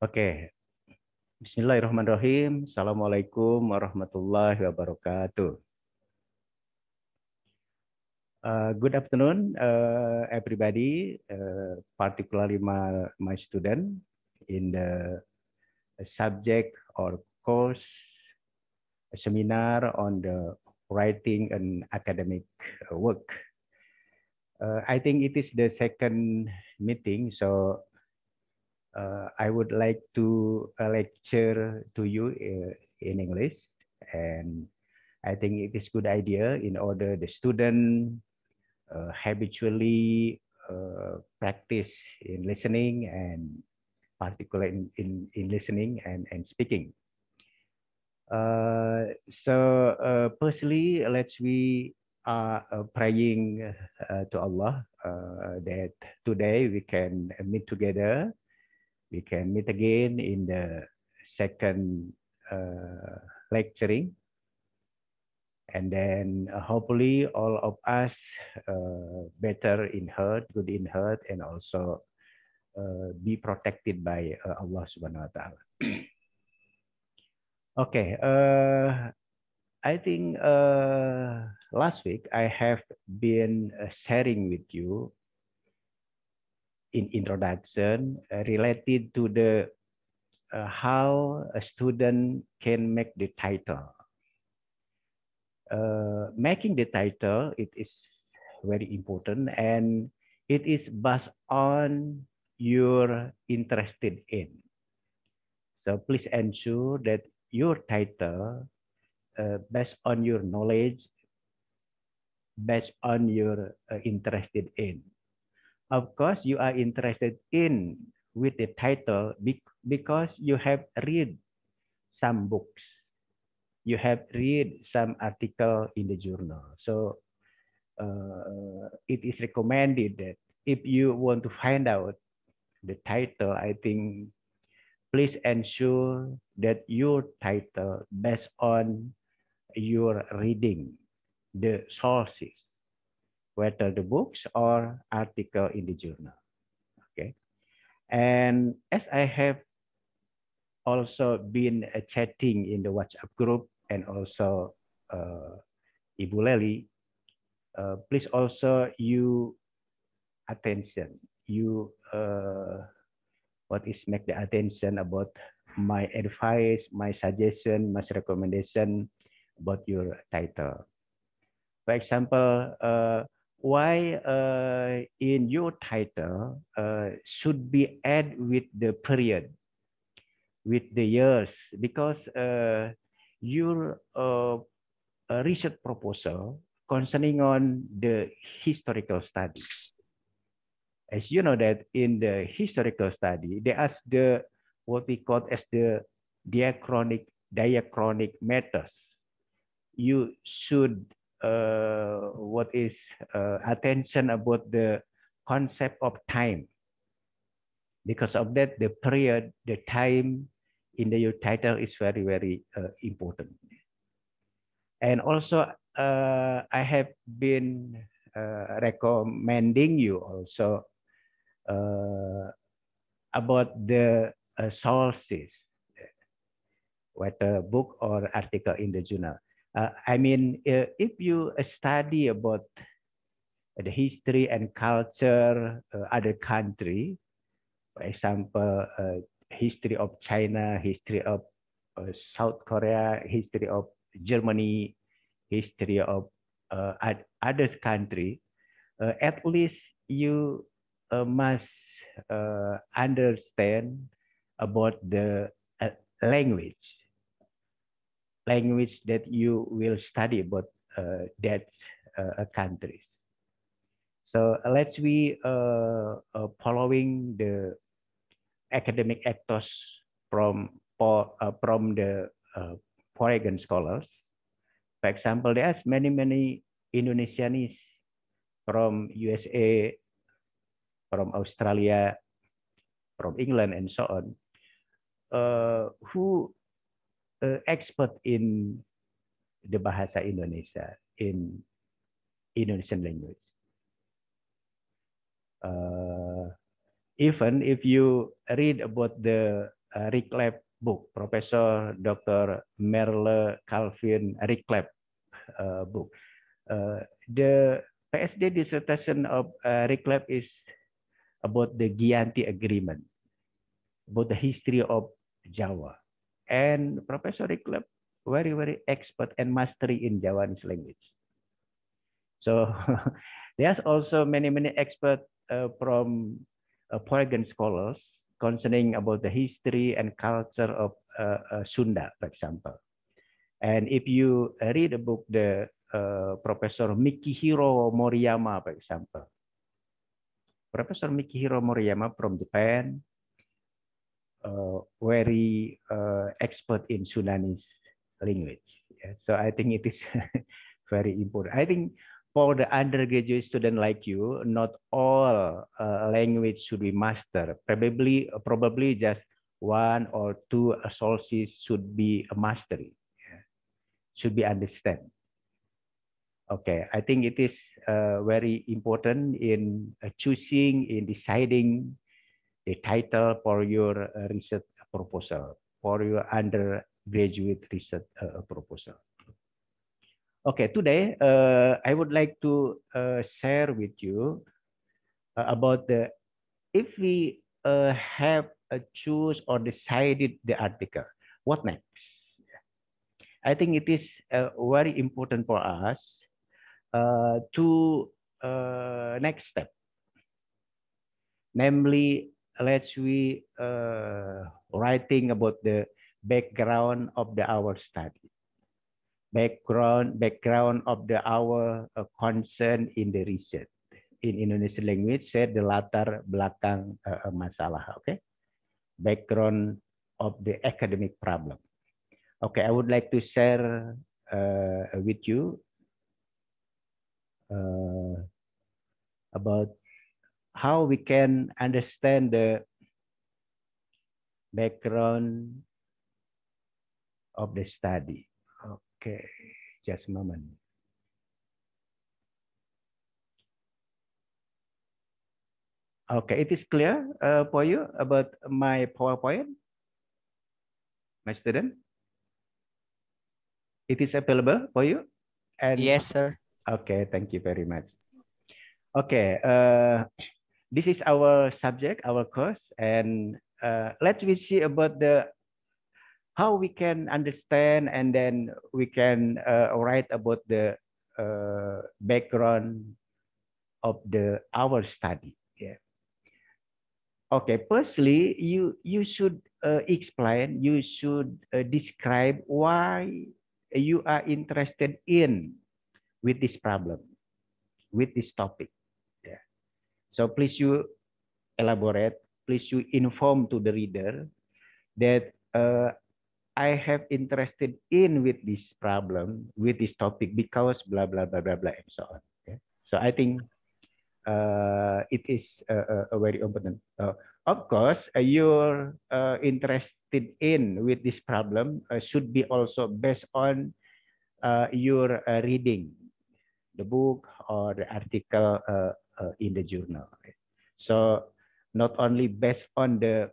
Oke. Bismillahirrahmanirrahim. Assalamualaikum warahmatullahi wabarakatuh. Uh, good afternoon, uh, everybody, uh, particularly my, my student in the subject or course seminar on the writing and academic work. Uh, I think it is the second meeting, so Uh, I would like to uh, lecture to you uh, in English, and I think it is good idea in order the student habitually practice in listening and particularly in, in, in listening and, and speaking. Uh, so uh, let's we are uh, praying to Allah that today we can meet together we can meet again in the second uh, lecturing. And then uh, hopefully all of us uh, better in heart, good in heart, and also uh, be protected by uh, Allah subhanahu wa ta'ala. okay, uh, I think last week I have been sharing with you in introduction uh, related to the uh, how a student can make the title. Uh, making the title, it is very important and it is based on you're interested in. So please ensure that your title uh, based on your knowledge, based on your uh, interested in. Of course, you are interested in with the title because you have read some books. You have read some article in the journal. So uh, it is recommended that if you want to find out the title, I think please ensure that your title based on your reading, the sources whether the books or article in the journal. Okay. And as I have also been uh, chatting in the WhatsApp group and also uh, Ibu Leli, uh, please also you attention, you uh, what is make the attention about my advice, my suggestion, my recommendation about your title. For example, uh, why uh, in your title uh, should be add with the period, with the years, because uh, your uh, research proposal concerning on the historical study. As you know that in the historical study, they ask the what we call as the diachronic diachronic methods. You should uh, what is uh, attention about the concept of time. Because of that, the period, the time in the title is very, very uh, important. And also, I have been recommending you also about the sources, whether book or article in the journal. Uh, I mean, uh, if you study about the history and culture uh, other country, for example, uh, history of China, history of uh, South Korea, history of Germany, history of uh, other country, uh, at least you uh, must uh, understand about the language language that you will study about uh, that uh, countries. So let's be uh, following the academic actors from from the foreign scholars. For example, are many many Indonesianis from USA, from Australia, from England, and so on, uh, who Uh, expert in the bahasa Indonesia in Indonesian language. Uh, even if you read about the uh, Riklep book, Professor Dr. Merle Calvin Riklap uh, book, uh, the PhD dissertation of uh, Riklep is about the Gianti Agreement, about the history of Jawa. and Professor Iklep very, very expert and mastery in Javanese language. So there's also many, many expert uh, from uh, Polygon scholars concerning about the history and culture of uh, uh, Sunda, for example. And if you read a book, the uh, Professor Mikihiro Moriyama, for example, Professor Mikihiro Moriyama from Japan, uh, very uh, expert in Sundanese language. Yeah. So I think it is very important. I think for the undergraduate student like you, not all uh, language should be mastered. Probably, probably just one or two sources should be a mastery, yeah. should be understand. Okay, I think it is uh, very important in uh, choosing, in deciding the title for your uh, research proposal, for your undergraduate research uh, uh, proposal. Okay, today I would like to share with you about the if we uh, have uh, choose or decided the article, what next? I think it is uh, very important for us to next step, namely let's we uh, writing about the background of the our study background background of the our uh, concern in the research in Indonesian language said the latar belakang uh, uh masalah okay? background of the academic problem okay, I would like to share uh, with you uh, about how we can understand the background of the study. Okay, just a moment. Okay, it is clear uh, for you about my PowerPoint, my student? It is available for you? And yes, sir. Okay, thank you very much. Okay, uh, this is our subject, our course, and uh, let me see about the how we can understand and then we can uh, write about the uh, background of the our study. Yeah. Okay. Firstly, you you should uh, explain. You should uh, describe why you are interested in with this problem, with this topic. So please you elaborate, please you inform to the reader that uh, I have interested in with this problem, with this topic because blah, blah, blah, blah, blah, and so on. Okay? So I think uh, it is uh, uh, very important. Uh, of course, uh, your uh, interested in with this problem uh, should be also based on uh, your uh, reading the book or the article uh, uh, in the journal. So not only based on the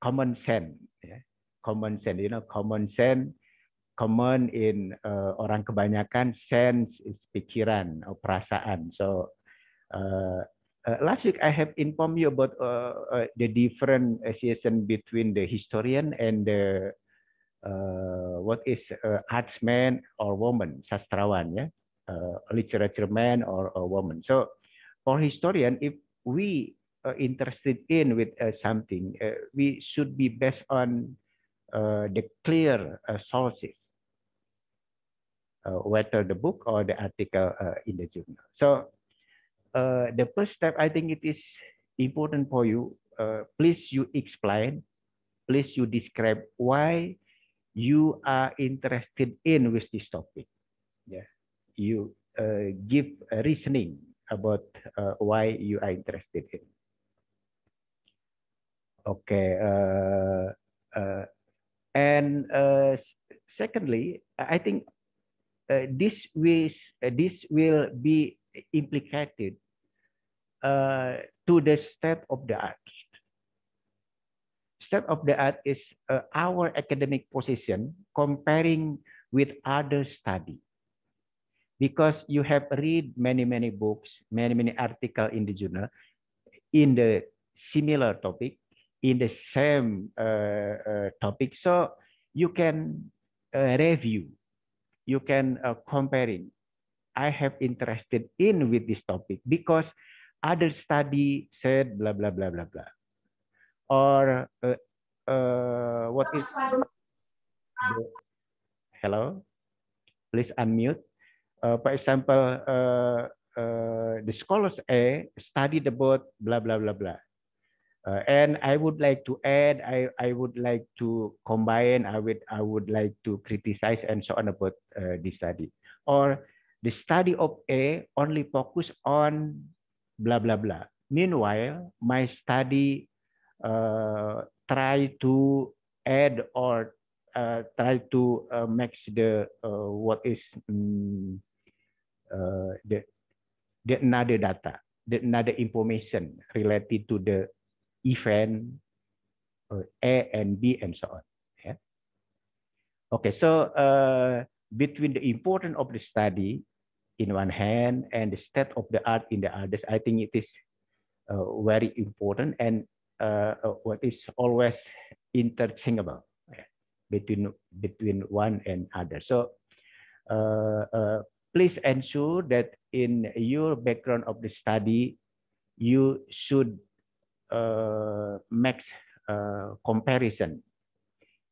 common sense, yeah? common sense, you know, common sense, common in uh, orang kebanyakan, sense is pikiran, or perasaan. So uh, uh, last week I have informed you about uh, uh, the different association between the historian and the uh, what is uh, artsman or woman, sastrawan, yeah, uh, literature man or a woman. So or historian, if we are uh, interested in with uh, something, uh, we should be based on uh, the clear uh, sources, uh, whether the book or the article in the journal. So the first step, I think it is important for you. please you explain, please you describe why you are interested in with this topic. Yeah, you give reasoning about uh, why you are interested in. Okay. Uh, uh, and uh, secondly, I think uh, this, wish, uh, this will be implicated uh, to the state of the art. State of the art is uh, our academic position comparing with other study because you have read many, many books, many, many article in the journal in the similar topic, in the same uh, uh, topic. So you can uh, review, you can uh, comparing. I have interested in with this topic because other study said blah, blah, blah, blah, blah. Or uh, uh, what is... Hello? Please unmute. Uh, for example, uh, uh, the scholars A studied about blah, blah, blah, blah. Uh, and I would like to add, I, I would like to combine, I would, I would like to criticize and so on about uh, the study. Or the study of A only focus on blah, blah, blah. Meanwhile, my study uh, try to add or try to uh, match the what is um, the, uh, the another data, the another information related to the event uh, A and B and so on. Yeah. Okay, so uh, between the importance of the study in one hand and the state of the art in the others, I think it is uh, very important and uh, what is always interchangeable yeah, between between one and other. So uh, please ensure that in your background of the study, you should uh, make uh, comparison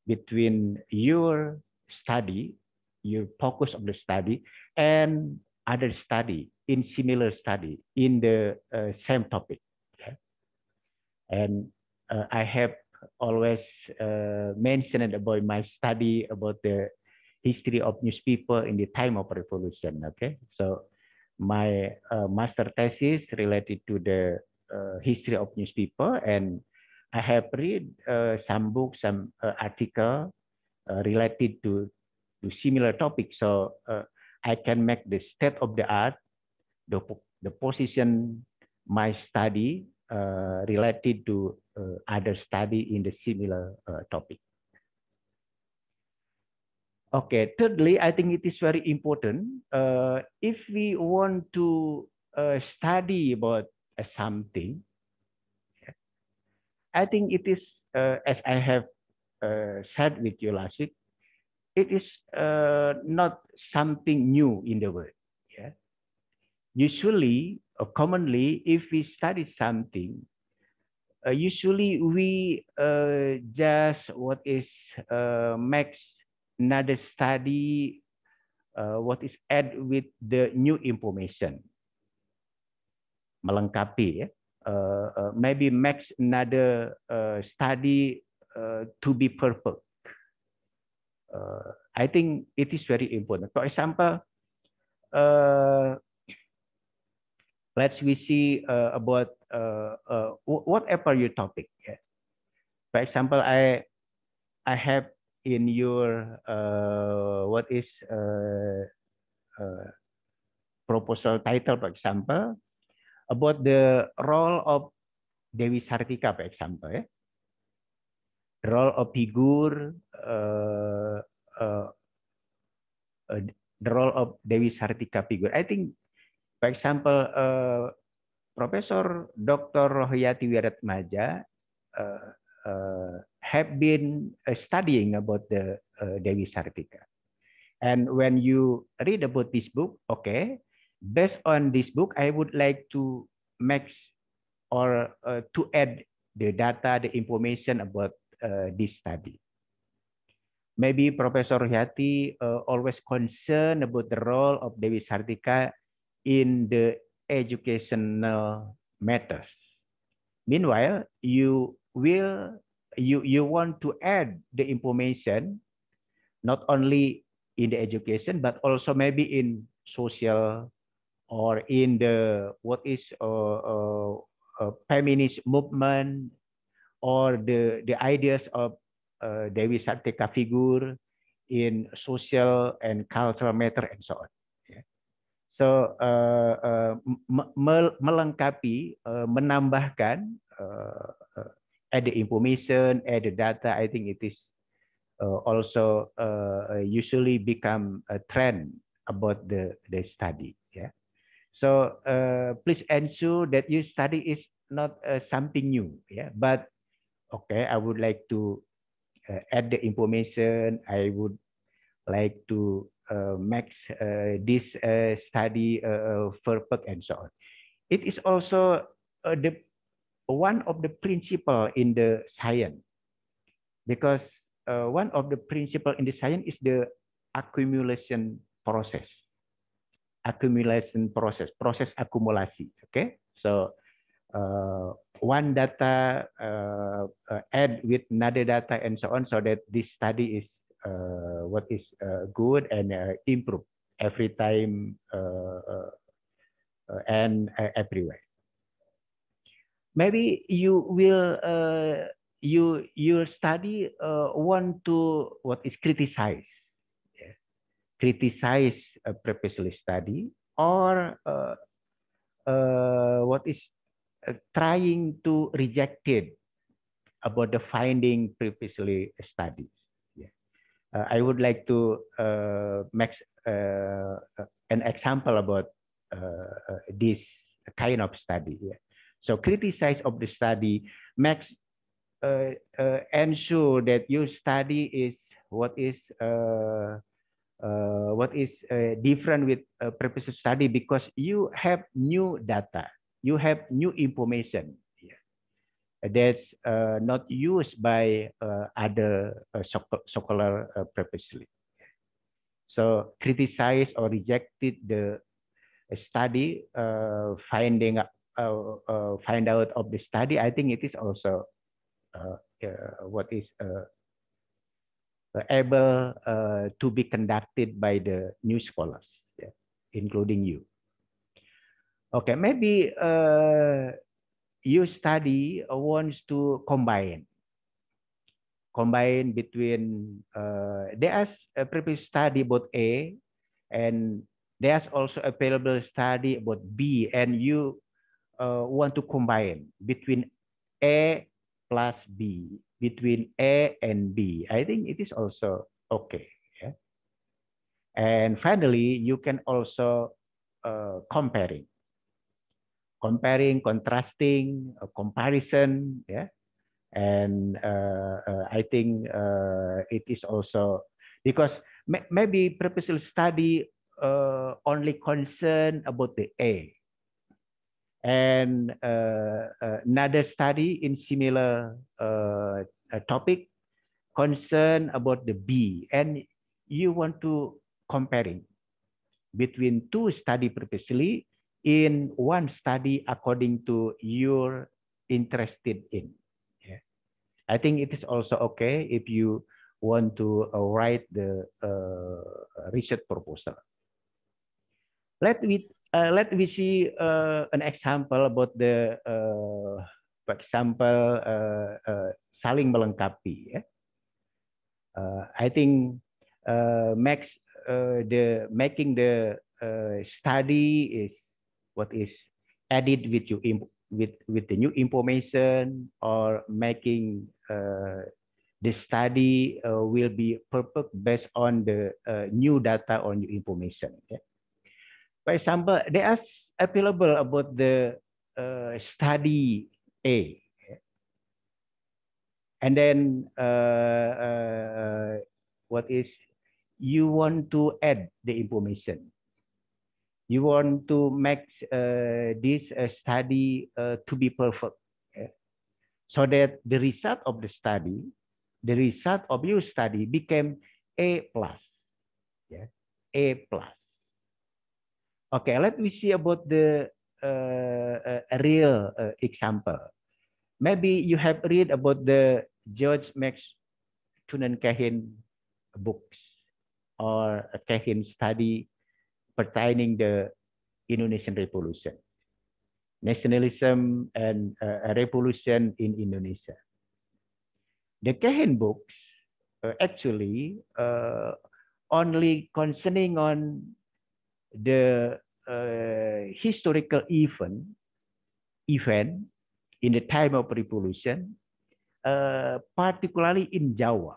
between your study, your focus of the study, and other study in similar study in the uh, same topic. Okay? And uh, I have always uh, mentioned about my study about the history of newspaper in the time of revolution. Okay, so my uh, master thesis related to the uh, history of newspaper, and I have read uh, some books, some uh, article uh, related to to similar topics. So uh, I can make the state of the art, the the position my study related to other study in the similar topic. Okay. Thirdly, I think it is very important uh, if we want to uh, study about uh, something. I think it is uh, as I have uh, said with you last week. It is uh, not something new in the world. Yeah. Usually, or commonly, if we study something, usually we just what is makes another study uh, what is add with the new information melengkapi ya uh, uh, maybe makes another uh, study uh, to be perfect uh, i think it is very important for example uh, let's we see uh, about uh, uh, whatever your topic yeah. for example i i have in your uh, what is uh, uh, proposal title, for example, about the role of Dewi Sartika, for example, yeah? role of figure, uh, uh, uh, the role of Dewi Sartika figure. I think, for example, uh, Professor Dr. Rohyati Wiratmaja uh, uh have been uh, studying about the uh, Dewi Sartika. And when you read about this book, okay, based on this book, I would like to max or uh, to add the data, the information about uh, this study. Maybe Professor Yati uh, always concerned about the role of Dewi Sartika in the educational matters. Meanwhile, you will you, you want to add the information, not only in the education, but also maybe in social or in the what is a, a, a feminist movement or the, the ideas of uh, Dewi Sartika figure in social and cultural matter and so on. So uh, uh, melengkapi, uh, menambahkan uh, uh add the information, add the data, I think it is uh, also uh, uh, usually become a trend about the, the study. Yeah. So uh, please ensure that your study is not uh, something new. Yeah. But okay, I would like to uh, add the information. I would like to make this study uh, perfect and so on. It is also the one of the principle in the science because uh, one of the principle in the science is the accumulation process accumulation process process accumulasi, okay so uh, one data uh, uh add with another data and so on so that this study is uh, what is uh, good and improve every time and everywhere maybe you will uh, you your study uh, want to what is criticize yeah. criticize a purposely study or uh, uh, what is uh, trying to reject it about the finding previously studies yeah. Uh, i would like to uh, make an example about this kind of study yeah. So criticize of the study makes uh, uh, ensure that your study is what is uh, uh what is uh, different with uh, previous purpose of study because you have new data, you have new information that's not used by other scholar purposely. So criticize or rejected the study finding uh, uh, find out of the study, I think it is also uh, what is able to be conducted by the new scholars, yeah, including you. Okay, maybe your study wants to combine combine between uh, there's a previous study about A and there's also available study about B and you uh, want to combine between A plus B, between A and B. I think it is also okay. Yeah? And finally, you can also uh, comparing. Comparing, contrasting, a uh, comparison. Yeah? And uh, uh I think uh, it is also because may maybe purposeful study only concern about the A and uh, uh, another study in similar uh, topic concern about the bee. And you want to comparing between two study purposely in one study according to your interested in. Yeah. I think it is also okay if you want to write the uh, research proposal. Let me uh, let me see uh, an example about the, uh, for example, saling melengkapi. Yeah? I think Max, the making the study is what is added with you with with the new information or making uh, the study uh, will be perfect based on the uh, new data or new information. For example, they ask available about the uh, study A. And then uh, uh, what is you want to add the information. You want to make uh, this uh, study uh, to be perfect. Yeah? So that the result of the study, the result of your study became A plus. Yeah? A plus. Okay, let me see about the uh, uh real uh, example. Maybe you have read about the George Max Tunan Kahin books or a Kahin study pertaining the Indonesian Revolution, nationalism and uh, revolution in Indonesia. The Kahin books uh, actually uh, only concerning on the uh, historical event event in the time of revolution, uh, particularly in Java.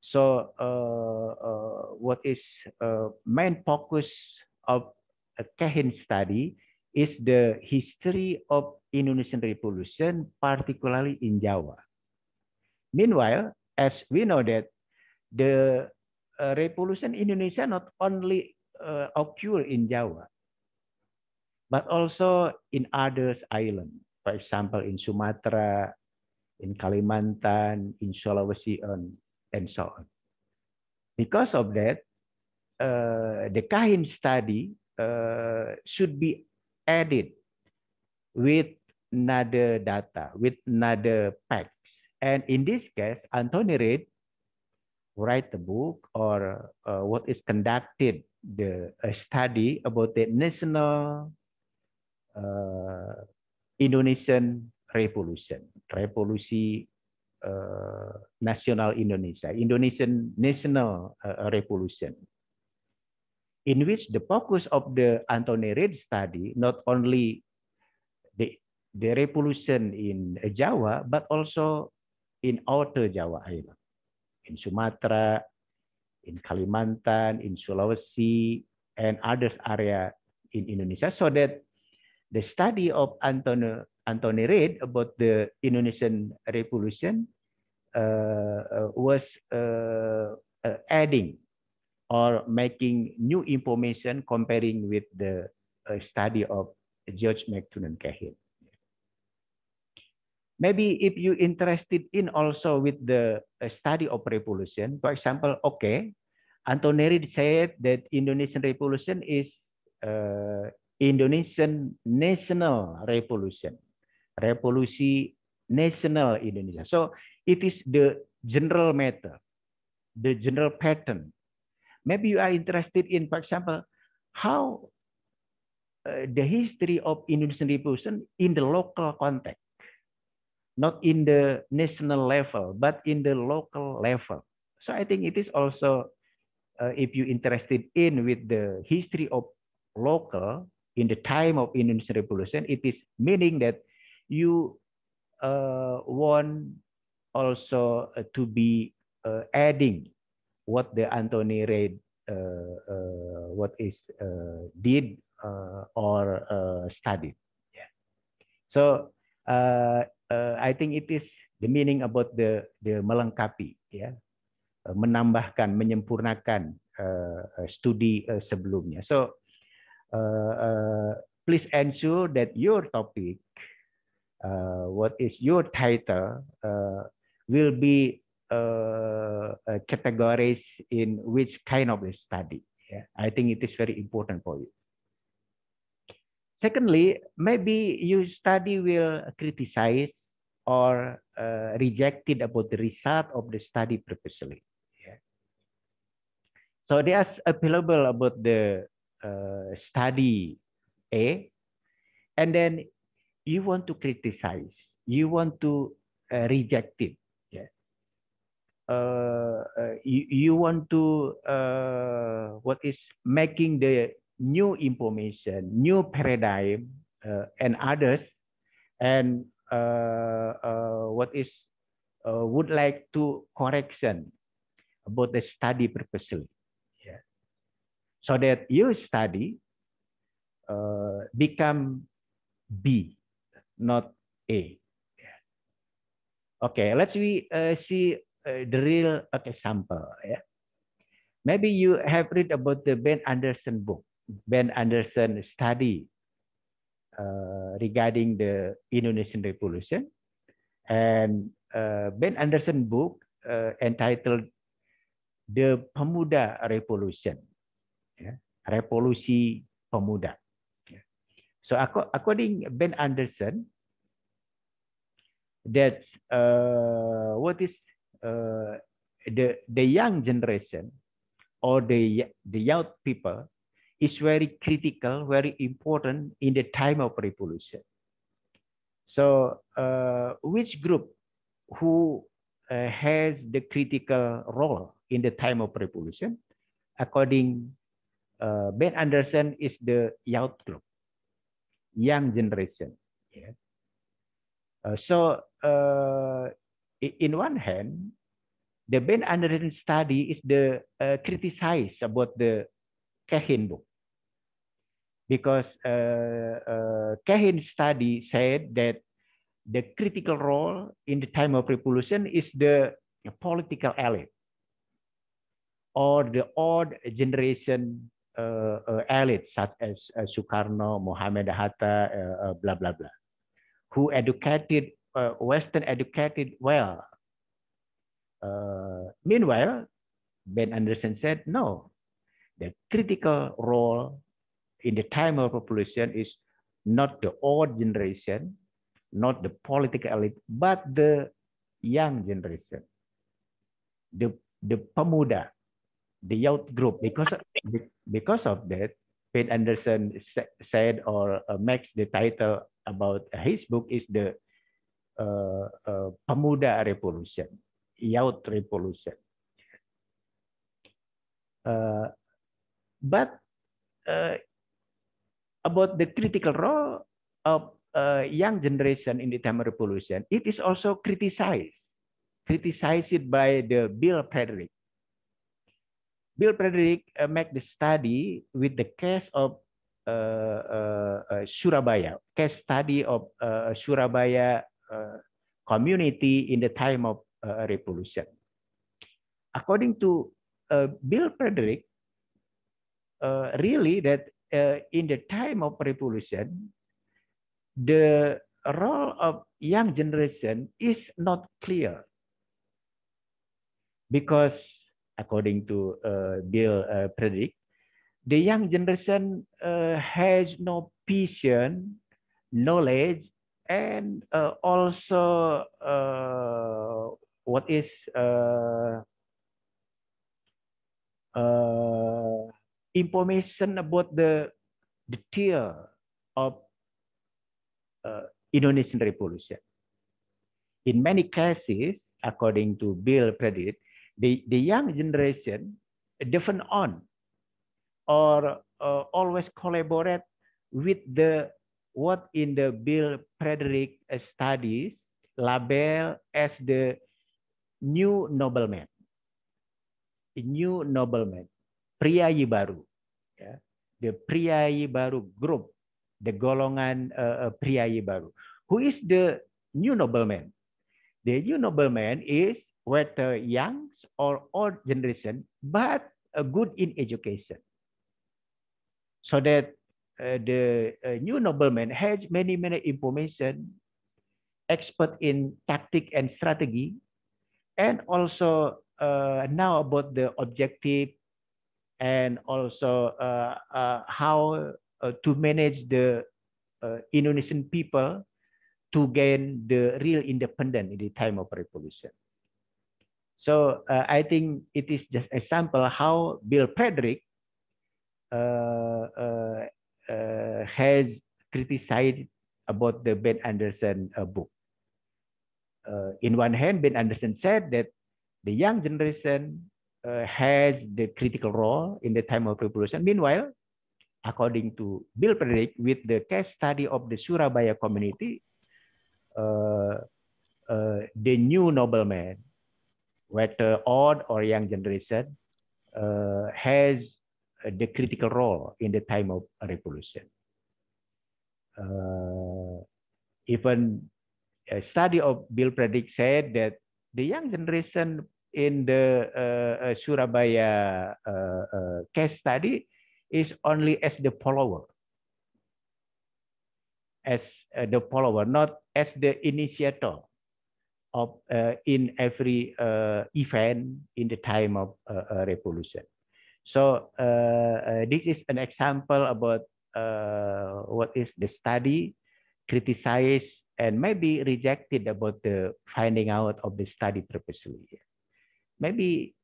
So uh, uh, what is uh, main focus of a uh, Kahin study is the history of Indonesian Revolution, particularly in Java. Meanwhile, as we know that the revolution in Indonesia not only uh, occur in Java, but also in other islands. For example, in Sumatra, in Kalimantan, in Sulawesi, and, and so on. Because of that, uh, the Kahin study uh, should be added with another data, with another facts. And in this case, Anthony Reid write a book or uh, what is conducted the a study about the national uh, Indonesian revolution, revolusi uh, nasional Indonesia, Indonesian national uh, revolution, in which the focus of the Anthony Reid study not only the the revolution in Jawa but also in outer Jawa island, in Sumatra, in Kalimantan, in Sulawesi, and other area in Indonesia so that the study of Antonio, Anthony Reid about the Indonesian revolution uh, uh was uh, uh, adding or making new information comparing with the uh, study of George McTunan Cahill. maybe if you interested in also with the uh, study of revolution, for example, okay, Antonelli said that Indonesian revolution is uh, Indonesian national revolution, revolusi national Indonesia. So it is the general matter, the general pattern. Maybe you are interested in, for example, how uh, the history of Indonesian revolution in the local context not in the national level, but in the local level. So I think it is also, uh, if you're interested in with the history of local in the time of Indonesian Revolution, it is meaning that you uh, want also uh, to be uh, adding what the Anthony Reid uh, uh, what is uh, did or studied. Yeah. So uh, I think it is the meaning about the the melengkapi ya uh, menambahkan menyempurnakan uh, studi uh, sebelumnya so uh, uh, please ensure that your topic uh, what is your title uh, will be uh, categorized in which kind of study yeah i think it is very important for you Secondly, maybe your study will criticize or uh, rejected about the result of the study purposely. So there's available about the uh, study A, and then you want to criticize, you want to uh, reject it. Yeah. Uh, uh you, you want to, uh, what is making the new information, new paradigm, uh, and others. And uh, uh, what is would like to correction about the study purposely. Yeah. So that your study uh, become B, not A. Yeah. Okay, let's we uh, see uh, the real example. Yeah. Maybe you have read about the Ben Anderson book. Ben Anderson study uh, regarding the Indonesian Revolution, and uh, Ben Anderson book uh, entitled "The Pemuda Revolution," yeah, revolusi pemuda. Yeah. So according Ben Anderson, that uh, what is uh, the the young generation or the the young people is very critical, very important in the time of revolution. So uh, which group who uh, has the critical role in the time of revolution? According uh, Ben Anderson is the youth group, young generation. Yeah. Uh, so uh, in one hand, the Ben Anderson study is the uh, criticized about the Cahin book because uh, uh, Kahin's study said that the critical role in the time of revolution is the political elite or the old generation uh, uh, elites such as uh, Sukarno, Mohammed Hatta, uh, blah, blah, blah, who educated, Western educated well. meanwhile, Ben Anderson said, no, the critical role in the time of population is not the old generation, not the political elite, but the young generation, the the pemuda, the youth group. Because of, because of that, Pete Anderson said or uh, makes the title about his book is the uh, uh, pemuda revolution, youth revolution. Uh, but uh, about the critical role of uh, young generation in the time of Revolution, it is also criticized, criticized by the Bill Frederick. Bill Frederick uh, made the study with the case of uh, uh, uh Surabaya, case study of uh, Surabaya uh, community in the time of revolution. According to Bill Frederick, really that uh, in the time of revolution, the role of young generation is not clear because according to uh, Bill uh, the young generation uh, has no vision, knowledge, and uh, also uh, what is uh, uh, information about the, the tier of uh, Indonesian Revolution. In many cases, according to Bill Predit, the, the young generation different on or uh, always collaborate with the what in the Bill Frederick studies label as the new nobleman. A new nobleman. priayi baru. Ya. The priayi baru group, the golongan uh, priayi baru. Who is the new nobleman? The new nobleman is whether young or old generation, but good in education. So that uh, the uh, new nobleman has many, many information, expert in tactic and strategy, and also uh, now about the objective and also uh, uh, how uh, to manage the Indonesian people to gain the real independence in the time of revolution. So uh, I think it is just example how Bill Frederick uh, uh, has criticized about the Ben Anderson book. in one hand, Ben Anderson said that the young generation uh, has the critical role in the time of revolution. Meanwhile, according to Bill Predick, with the case study of the Surabaya community, uh, uh, the new nobleman, whether old or young generation, uh, has the critical role in the time of revolution. Uh, even a study of Bill Predick said that the young generation in the uh, uh Surabaya uh, uh, case study is only as the follower, as the follower, not as the initiator of in every event in the time of revolution. So this is an example about what is the study criticized and maybe rejected about the finding out of the study purposely maybe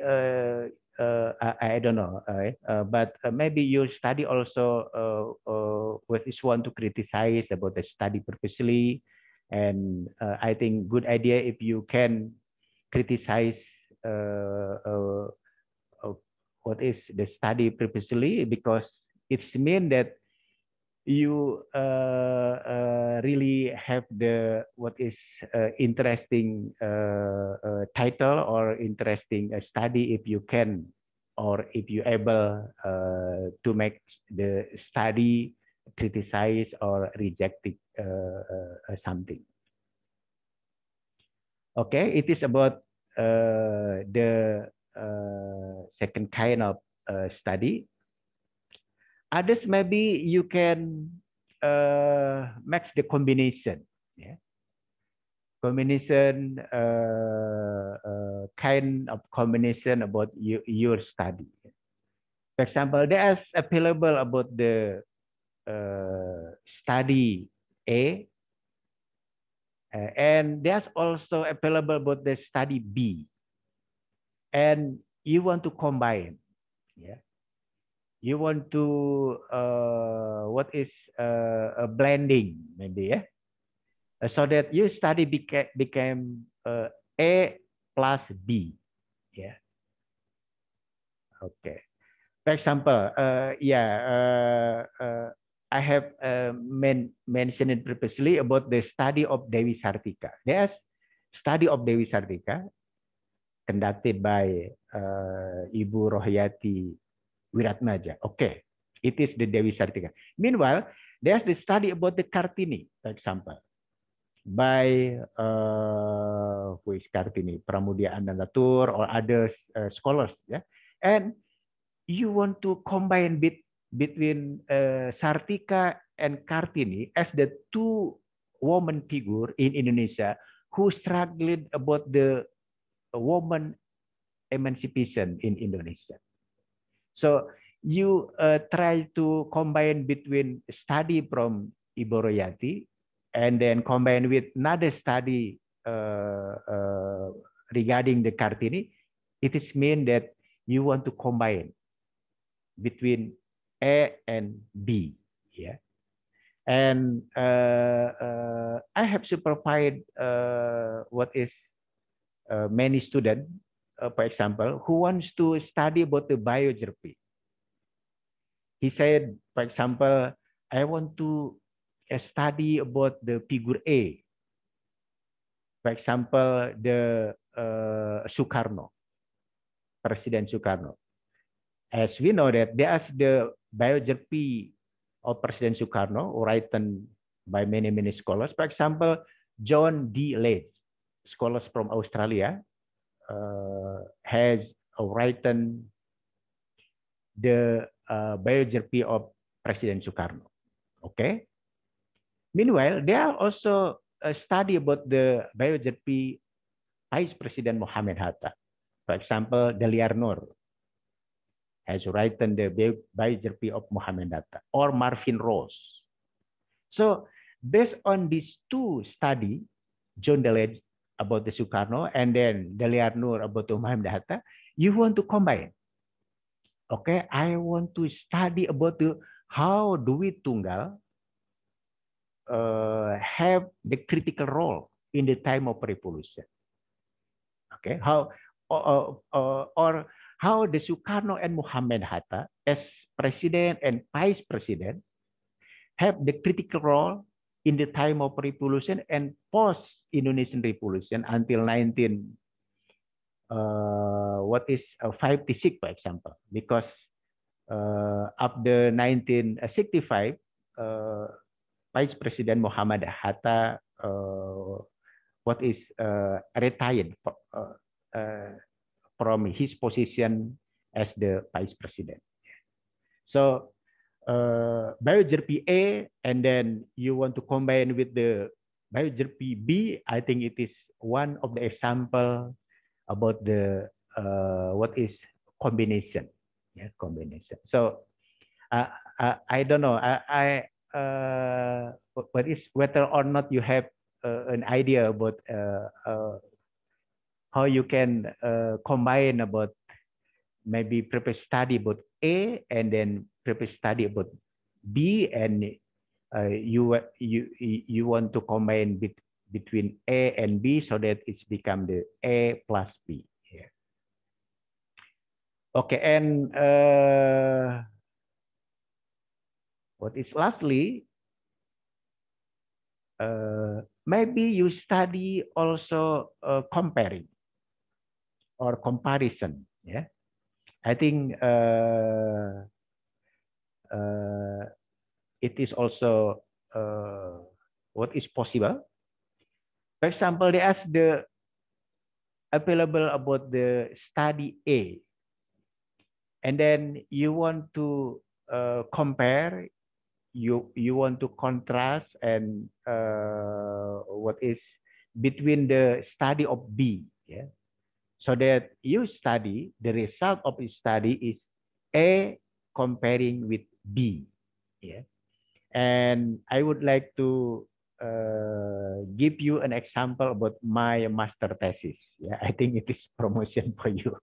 uh, uh, I, I, don't know, right? uh, but uh, maybe you study also uh, uh, with this one to criticize about the study purposely, and I think good idea if you can criticize what is the study purposely because it's mean that you uh, uh, really have the what is uh, interesting title or interesting study if you can or if you able to make the study criticize or reject it, something okay it is about uh, the uh, second kind of uh, study Others, maybe you can uh, match the combination. Yeah. Combination, uh, uh, kind of combination about you, your study. For example, there is available about the uh, study A, uh, and there's also available about the study B. And you want to combine. Yeah. you want to uh, what is uh, a blending maybe yeah? uh, so that your study became, became uh, a plus b yeah. okay. for example uh, yeah uh, uh, I have uh, men mentioned it previously about the study of Dewi Sartika. Yes, study of Dewi Sartika conducted by uh, Ibu Rohyati Wiratmaja. Okay, it is the Dewi Sartika. Meanwhile, there's the study about the Kartini, for example, by uh, who is Kartini, Pramudia Anandatur or other uh, scholars. Yeah? And you want to combine bit, between uh, Sartika and Kartini as the two woman figure in Indonesia who struggled about the woman emancipation in Indonesia. So you uh, try to combine between study from Iboroyati and then combine with another study uh, uh, regarding the Kartini, it is mean that you want to combine between A and B. Yeah. And uh, uh, I have supervised uh, what is many students Uh, for example, who wants to study about the biogeography. He said, for example, I want to uh, study about the figure A. For example, the uh, Sukarno, President Sukarno. As we know that there is the biography of President Sukarno written by many, many scholars. For example, John D. Leith, scholars from Australia, uh, has written the uh, biography of President Sukarno. Okay. Meanwhile, there are also a study about the biography Vice President Mohamed Hatta. For example, Deliar Nur has written the biography of Mohamed Hatta or Marvin Rose. So based on these two study, John Deledge about the Sukarno and then Daliar Nur about the Umayyad you want to combine. Okay, I want to study about the, how we Tunggal uh, have the critical role in the time of revolution. Okay, how or, uh, uh, uh, or how the Sukarno and Muhammad Hatta as president and vice president have the critical role in the time of revolution and post Indonesian revolution until 19 uh, what is uh, 56 for example because uh, the 1965 uh, uh, Vice President Muhammad Hatta uh, what is uh, retired uh, uh, from his position as the vice president. So uh, A and then you want to combine with the BioJRP B, I think it is one of the example about the uh, what is combination. Yeah, combination. So uh, I, uh, I don't know. I, I uh, whether or not you have uh, an idea about uh, uh, how you can uh, combine about maybe prepare study about A and then prepare study about B and uh, you you you want to combine bet, between A and B so that it's become the A plus B. Yeah. Okay, and uh, what is lastly, uh, maybe you study also uh, comparing or comparison. Yeah. I think uh, uh, it is also uh, what is possible. For example, they ask the available about the study A, and then you want to uh, compare, you you want to contrast and uh, what is between the study of B. Yeah so that you study, the result of your study is A comparing with B. Yeah. And I would like to uh, give you an example about my master thesis. Yeah, I think it is promotion for you.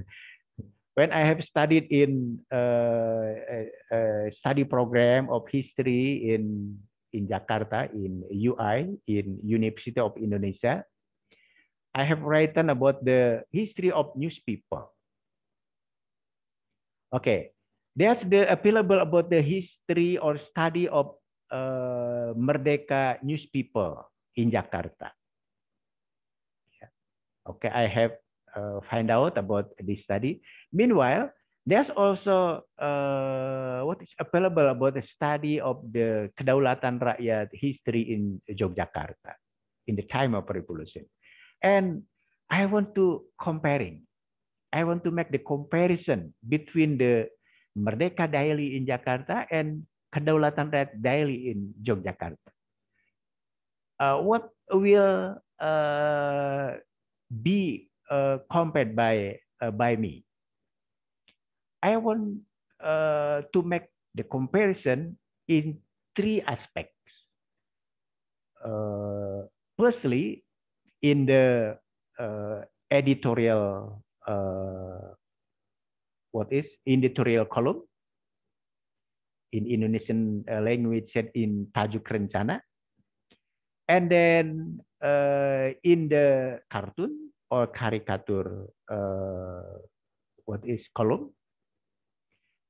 when I have studied in uh, a, a study program of history in in Jakarta in UI in University of Indonesia, I have written about the history of newspaper. Okay, there's the available about the history or study of uh, Merdeka newspaper in Jakarta. Okay, I have uh, find out about this study. Meanwhile, there's also uh, what is available about the study of the kedaulatan rakyat history in Yogyakarta in the time of revolution. And I want to comparing. I want to make the comparison between the Merdeka Daily in Jakarta and Kedaulatan Rakyat Daily in Yogyakarta. Uh, what will uh, be uh, compared by uh, by me? I want uh, to make the comparison in three aspects. Uh, firstly, in the uh, editorial uh, what is editorial column in Indonesian uh, language said in Tajuk Rencana. And then uh, in the cartoon or caricature, uh, what is column.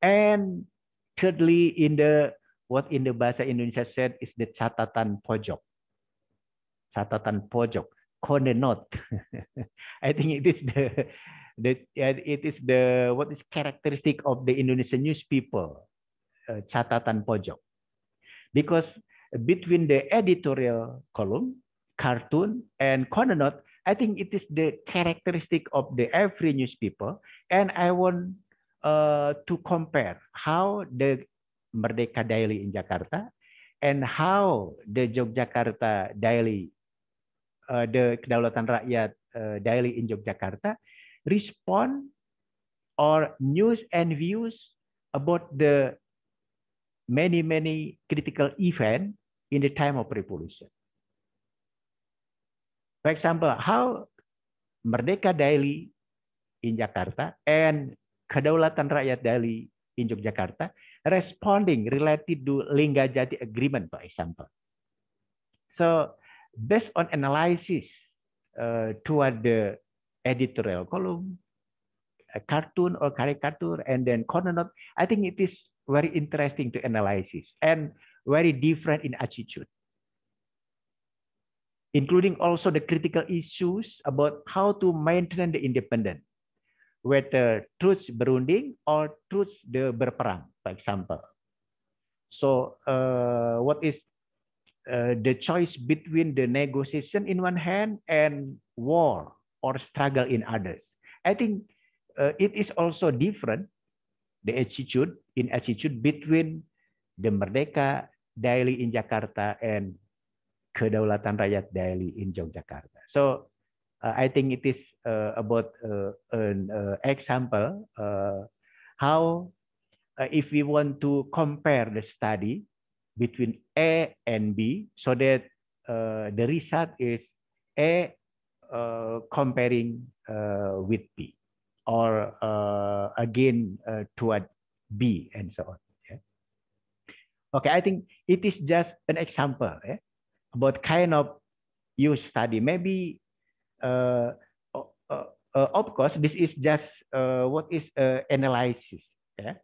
And thirdly, in the what in the bahasa Indonesia said is the catatan pojok. Catatan pojok corner knot. I think it is the the it is the what is characteristic of the Indonesian newspaper uh, catatan pojok. Because between the editorial column, cartoon, and corner note, I think it is the characteristic of the every newspaper, And I want uh, to compare how the Merdeka Daily in Jakarta and how the Yogyakarta Daily the eh, kedaulatan rakyat eh, daily in Yogyakarta respond or news and views about the many many critical event in the time of revolution. For example, how Merdeka Daily in Jakarta and Kedaulatan Rakyat Daily in Yogyakarta responding related to Lingga Jati Agreement, for example. So based on analysis uh, toward the editorial column, a cartoon or caricature, and then corner note, I think it is very interesting to analysis and very different in attitude including also the critical issues about how to maintain the independent, whether truth berunding or truth the berperang, for example. So uh, what is Uh, the choice between the negotiation in one hand and war or struggle in others. I think uh, it is also different the attitude in attitude between the Merdeka Daily in Jakarta and Kedaulatan Rakyat Daily in Yogyakarta. So uh, I think it is uh, about uh, an uh, example uh, how if we want to compare the study between A and B so that uh, the result is A uh, comparing uh, with B or uh, again uh, toward B and so on. Yeah? Okay, I think it is just an example yeah, about kind of you study. Maybe, uh, of course, this is just what is analysis. Yeah?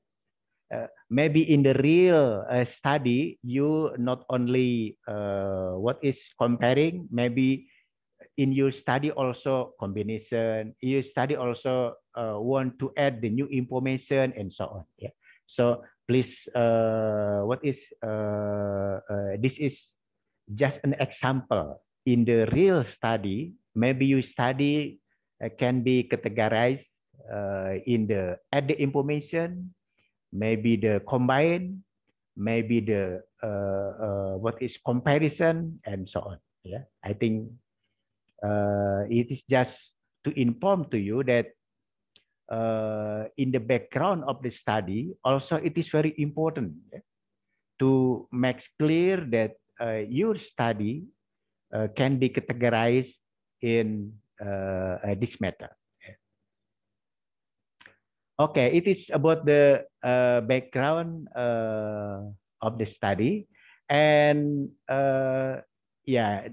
Uh, maybe in the real uh, study you not only uh, what is comparing maybe in your study also combination you study also uh, want to add the new information and so on yeah so please uh, what is this is just an example in the real study maybe your study can be categorized in the add the information maybe the combine, maybe the uh, uh, what is comparison and so on. Yeah, I think uh, it is just to inform to you that uh, in the background of the study, also it is very important yeah, to make clear that uh, your study uh, can be categorized in uh, uh this matter. Okay, it is about the uh, background uh, of the study. And uh, yeah,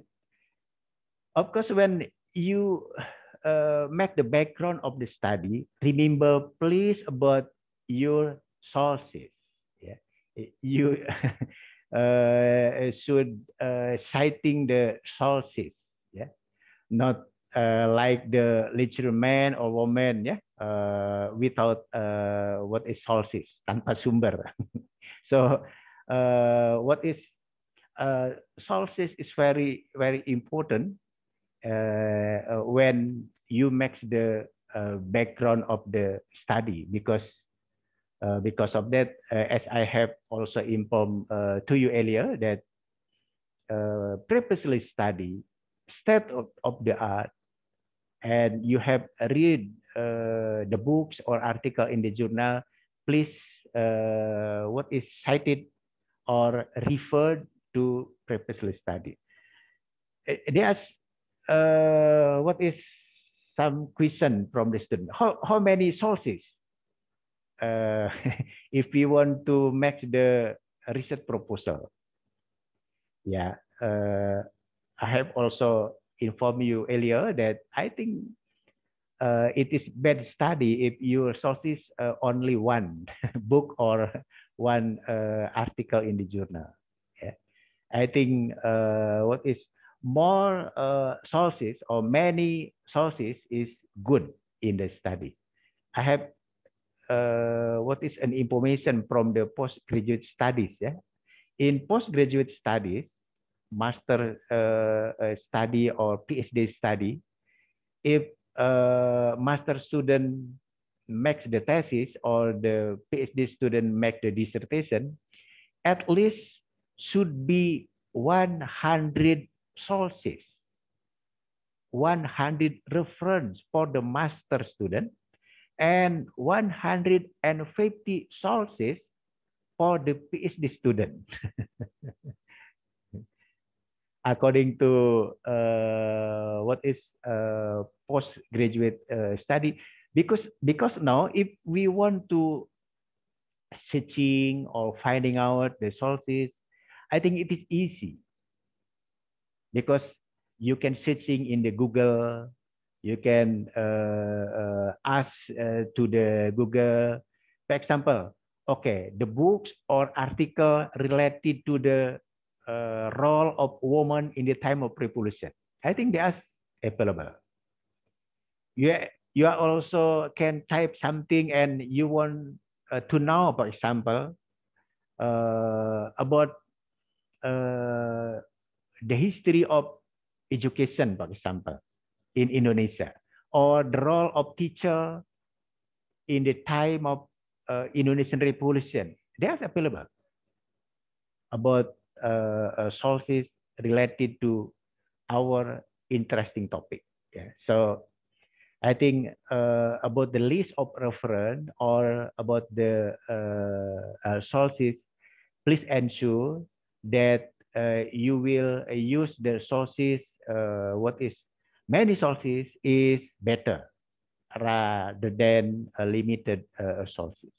of course, when you uh, make the background of the study, remember please about your sources. Yeah, you uh, should uh, citing the sources. Yeah, not uh, like the literal man or woman yeah? uh, without uh, what is sources tanpa sumber so uh, what is uh, sources is very very important uh, uh when you make the uh, background of the study because uh, because of that uh, as I have also informed uh, to you earlier that uh, previously study state of, of the art and you have read uh, the books or article in the journal, please uh, what is cited or referred to previously study. Uh, There's uh, what is some question from the student. How, how many sources? Uh, if we want to make the research proposal, yeah, uh, I have also informed you earlier that I think uh, it is bad study if your sources are uh, only one book or one uh, article in the journal. Yeah. I think uh, what is more uh, sources or many sources is good in the study. I have what is an information from the postgraduate studies. Yeah? In postgraduate studies, master uh, study or PhD study, if a eh, master student makes the thesis or the PhD student make the dissertation, at least should be 100 sources, 100 reference for the master student, and 150 sources for the PhD student. according to uh, what is uh, postgraduate uh, study because because now if we want to searching or finding out the sources i think it is easy because you can searching in the google you can uh, uh, ask uh, to the google for example okay the books or article related to the uh, role of woman in the time of revolution. I think that's available. You, you also can type something and you want uh, to know, for example, uh, about uh, the history of education, for example, in Indonesia, or the role of teacher in the time of uh, Indonesian Revolution. There's available about uh, uh, sources related to our interesting topic. Yeah. So I think uh, about the list of reference or about the uh, uh, sources, please ensure that uh, you will use the sources. what is many sources is better rather than limited sources.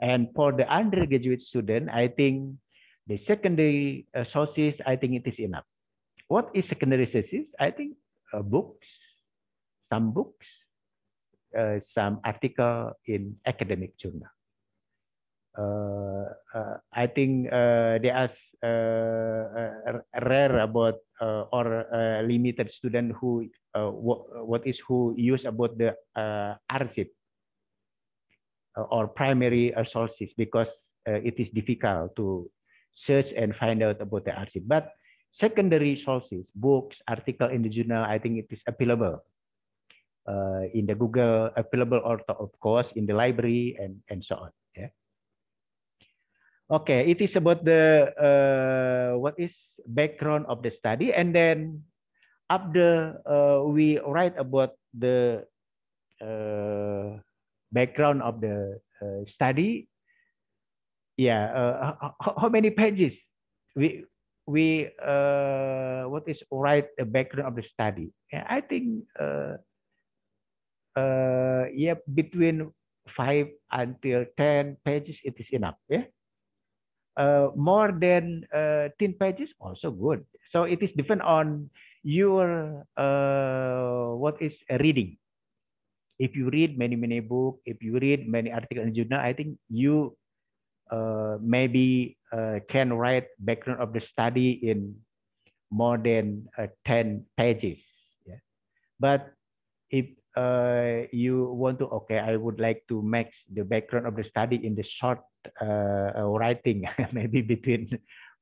And for the undergraduate student, I think the secondary uh, sources, I think it is enough. What is secondary sources? I think uh, books, some books, uh, some article in academic journal. Uh, uh, I think uh, there are rare about or limited student who what is who use about the archive or primary sources because uh, it is difficult to search and find out about the archive. But secondary sources, books, article in the journal, I think it is available uh, in the Google, available or of course in the library and and so on. Yeah. Okay, it is about the uh, what is background of the study, and then after uh, we write about the uh, background of the uh, study, yeah uh, how, how many pages we we uh, what is right the background of the study Yeah, i think uh, uh, yeah between five until ten pages it is enough yeah uh, more than uh, ten pages also good so it is depend on your uh, what is reading if you read many many book if you read many article in journal i think you Uh, maybe uh, can write background of the study in more than uh, 10 pages. Yeah. But if uh, you want to okay i would like to make the background of the study in the short uh, writing maybe between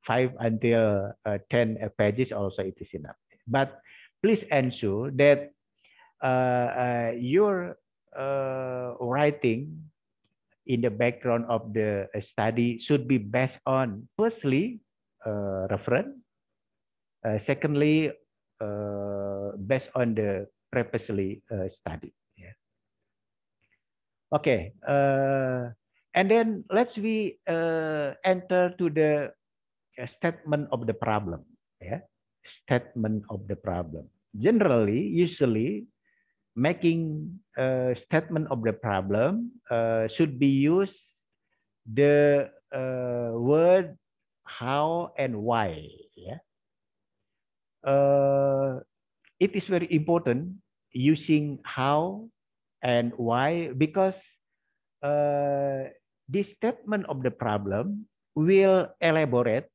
5 until uh, 10 pages also it is enough but please ensure that your writing in the background of the study should be based on firstly uh, reference, uh, secondly uh, based on the previously uh, study. Yeah. Okay, uh, and then let's we uh, enter to the statement of the problem. Yeah, statement of the problem. Generally, usually making a statement of the problem uh, should be used the uh, word how and why. Yeah. Uh, it is very important using how and why because uh, this statement of the problem will elaborate,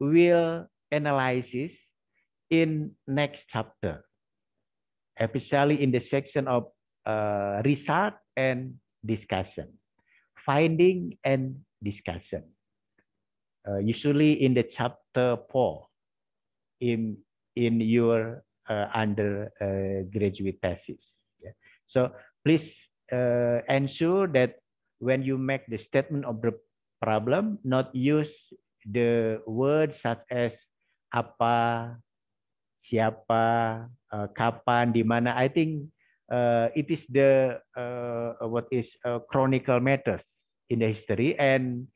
will analysis in next chapter especially in the section of uh, and discussion, finding and discussion. Uh, usually in the chapter four in, in your uh, undergraduate uh, thesis. Yeah. So please uh, ensure that when you make the statement of the problem, not use the words such as apa, siapa, Eh, kapan, di mana. I think uh, it is the uh, what is a chronicle matters in the history, and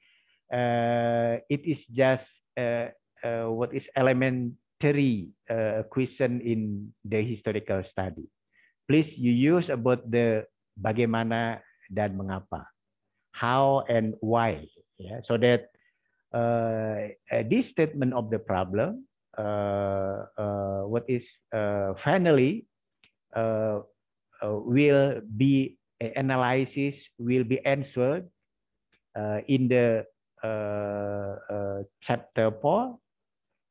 uh, it is just uh, uh, what is elementary uh, question in the historical study. Please, you use about the bagaimana dan mengapa, how and why, yeah, so that uh, this statement of the problem Uh, uh, what is uh, finally will be analysis will be answered in the chapter 4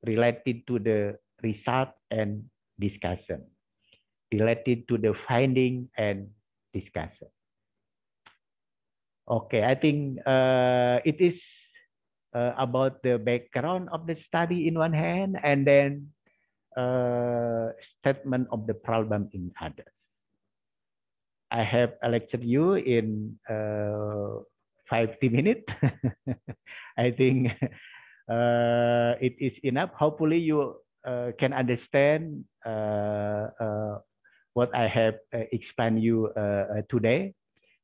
related to the result and discussion related to the finding and discussion okay i think uh, it is uh, about the background of the study in one hand, and then uh, statement of the problem in others. I have lectured you in uh, 50 minutes. I think uh, it is enough. Hopefully you uh, can understand uh, uh, what I have uh, explained you today.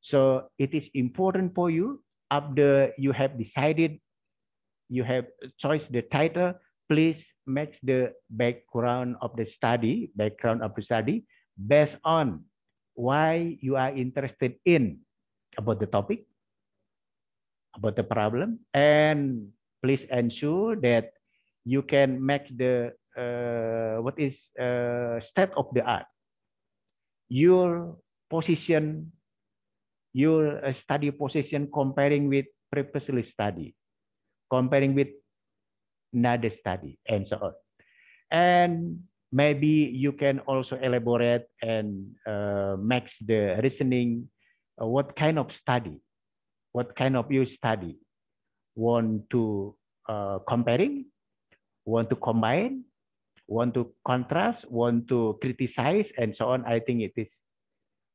So it is important for you after you have decided you have choice the title, please match the background of the study, background of the study based on why you are interested in about the topic, about the problem, and please ensure that you can match the uh, what is uh, state of the art, your position, your uh, study position comparing with previously study comparing with another study and so on. And maybe you can also elaborate and uh, the reasoning uh, what kind of study, what kind of you study want to uh, comparing, want to combine, want to contrast, want to criticize, and so on. I think it is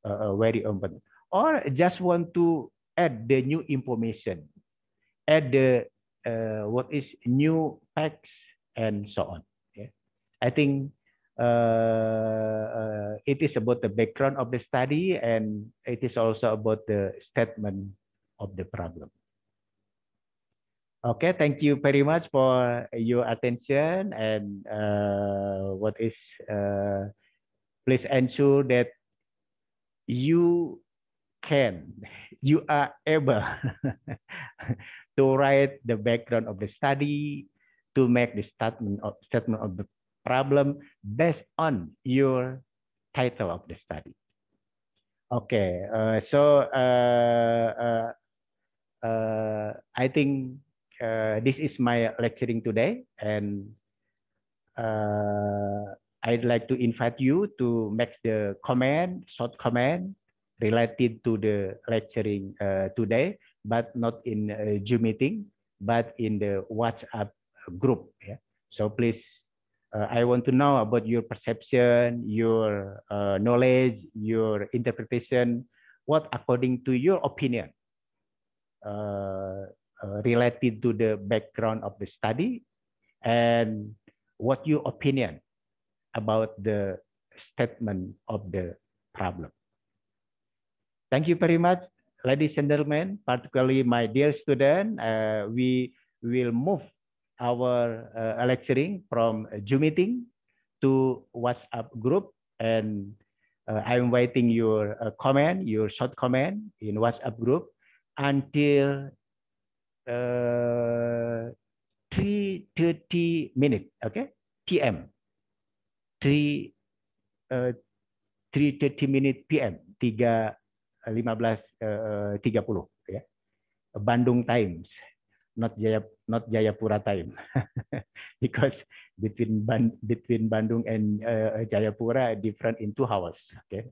uh, uh very important. Or just want to add the new information, add the uh, what is new packs and so on. Yeah. I think uh, uh, it is about the background of the study and it is also about the statement of the problem. Okay, thank you very much for your attention and uh, what is, uh, please ensure that you can, you are able to write the background of the study, to make the statement of, statement of the problem based on your title of the study. Okay, uh, so uh, uh, uh I think uh, this is my lecturing today, and uh, I'd like to invite you to make the comment, short comment related to the lecturing today but not in a uh, Zoom meeting, but in the WhatsApp group. Yeah? So please, uh, I want to know about your perception, your uh, knowledge, your interpretation, what according to your opinion uh, uh related to the background of the study and what your opinion about the statement of the problem. Thank you very much. ladies and gentlemen, particularly my dear student, uh, we will move our uh, lecturing from Zoom meeting to WhatsApp group. And uh, I'm waiting your uh, comment, your short comment in WhatsApp group until uh, 3.30 minutes, okay? PM, 3, 3.30 minutes PM, 3, 15.30 eh, eh, gitu ya. Bandung Times, not Jaya not Jayapura time. Because between Ban, between Bandung and uh, Jayapura different in two hours, okay?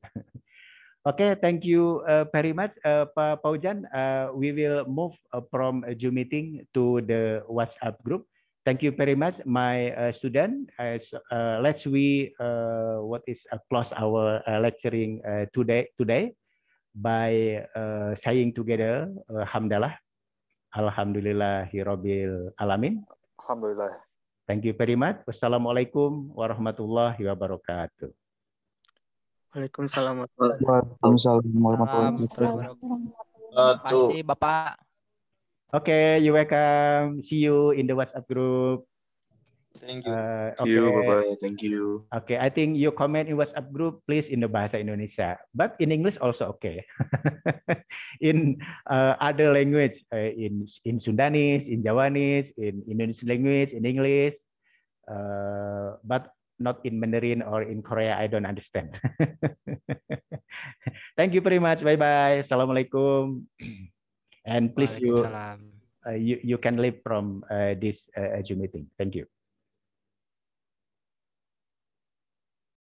Okay, thank you uh, very much, uh, Pak Paujan. Uh, we will move from from Zoom meeting to the WhatsApp group. Thank you very much, my uh, student. As, uh, let's we uh, what is uh, close our uh, lecturing uh, today today by uh, saying together uh, alhamdulillah, alhamdulillahirabbil alamin alhamdulillah thank you very much wassalamualaikum warahmatullahi wabarakatuh Waalaikumsalam warahmatullahi wabarakatuh. Terima kasih Bapak. Oke, okay, you welcome. See you in the WhatsApp group. Thank you. Uh, okay. you. Bye bye. Thank you. Okay, I think you comment in WhatsApp group please in the bahasa Indonesia, but in English also okay. in uh, other language, uh, in in Sundanese, in Javanese, in Indonesian language, in English, uh, but not in Mandarin or in Korea. I don't understand. Thank you very much. Bye bye. Assalamualaikum. And please you, uh, you you can leave from uh, this uh, Zoom meeting. Thank you.